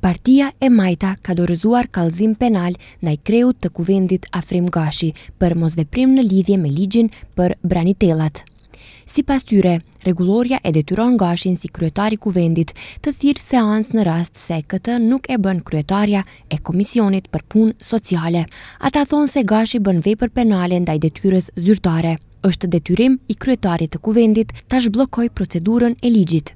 Partia e Majta ka dorëzuar kalzim penal ndaj kreut të kuvendit Afrim Gashi për mosveprim në lidhje me ligjin për branitelat. Si pas tyre, regulorja e detyron Gashin si kryetari kuvendit të thirë seans në rast se këtë nuk e bën kryetarja e Komisionit për punë sociale. Ata thonë se Gashi bën vepër penale ndaj detyres zyrtare. është detyrim i kryetarit të kuvendit të shblokoj procedurën e ligjit.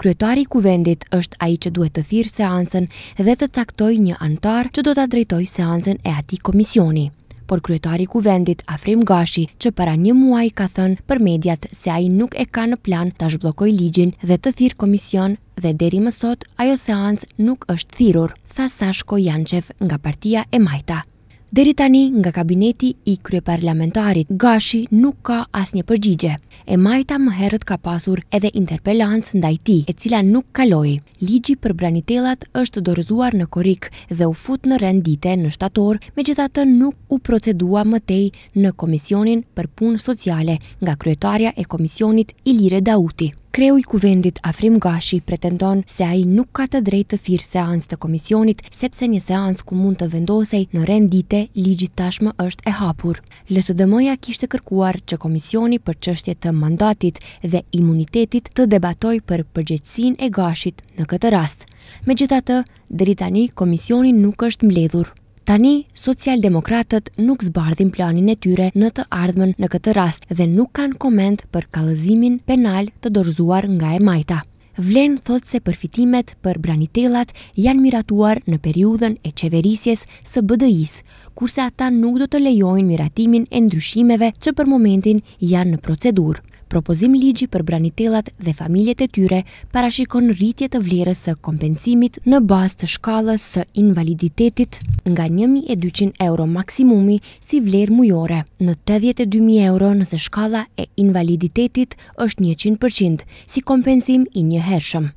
Kryetari i kuvendit është ai që duhet të thirrë seancën dhe të caktojë një antar që do ta drejtojë seancën e atij komisioni. Por kryetari i kuvendit Afrim Gashi, që para një muaji ka thënë për mediat se ai nuk e ka në plan ta zhbllokojë ligjin dhe të thirrë komision dhe deri më sot ajo seancë nuk është thirrur, tha Sashko Jančev nga partia e Majta. Deri tani nga kabineti i krye parlamentarit, Gashi nuk ka as një përgjigje. E majta më herët ka pasur edhe interpelancë ndaj ti, e cila nuk kaloi. Ligji për branitelat është dorëzuar në korik dhe u fut në rendite në shtator, me gjitha të nuk u procedua mëtej në Komisionin për punë sociale nga kryetarja e Komisionit Ilire Dauti kreu i kuvendit Afrim Gashi pretendon se a i nuk ka të drejtë të thirë seans të komisionit, sepse një seans ku mund të vendosej në rendite, ligjit tashmë është e hapur. Lësë dëmëja kishtë kërkuar që komisioni për qështje të mandatit dhe imunitetit të debatoj për përgjegjësinë e Gashit në këtë rast. Me gjitha të, dëritani, komisionin nuk është mbledhur. Tani, socialdemokratët nuk zbardhin planin e tyre në të ardhmen në këtë rast dhe nuk kanë koment për kalëzimin penal të dorzuar nga e majta. Vlen thot se përfitimet për branitelat janë miratuar në periudhën e qeverisjes së BDIs, kurse ata nuk do të lejojnë miratimin e ndryshimeve që për momentin janë në procedurë propozim ligji për branitelat dhe familjet e tyre parashikon rritje të vlerës së kompensimit në bas të shkallës së invaliditetit nga 1.200 euro maksimumi si vlerë mujore. Në 82.000 euro nëse shkalla e invaliditetit është 100% si kompensim i një hershëm.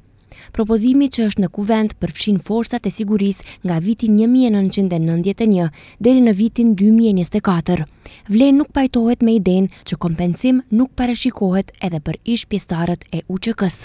Propozimi që është në kuvend përfshin forcat e siguris nga vitin 1991 deri në vitin 2024. Vlen nuk pajtohet me iden që kompensim nuk pareshikohet edhe për ish pjestarët e uqëkës.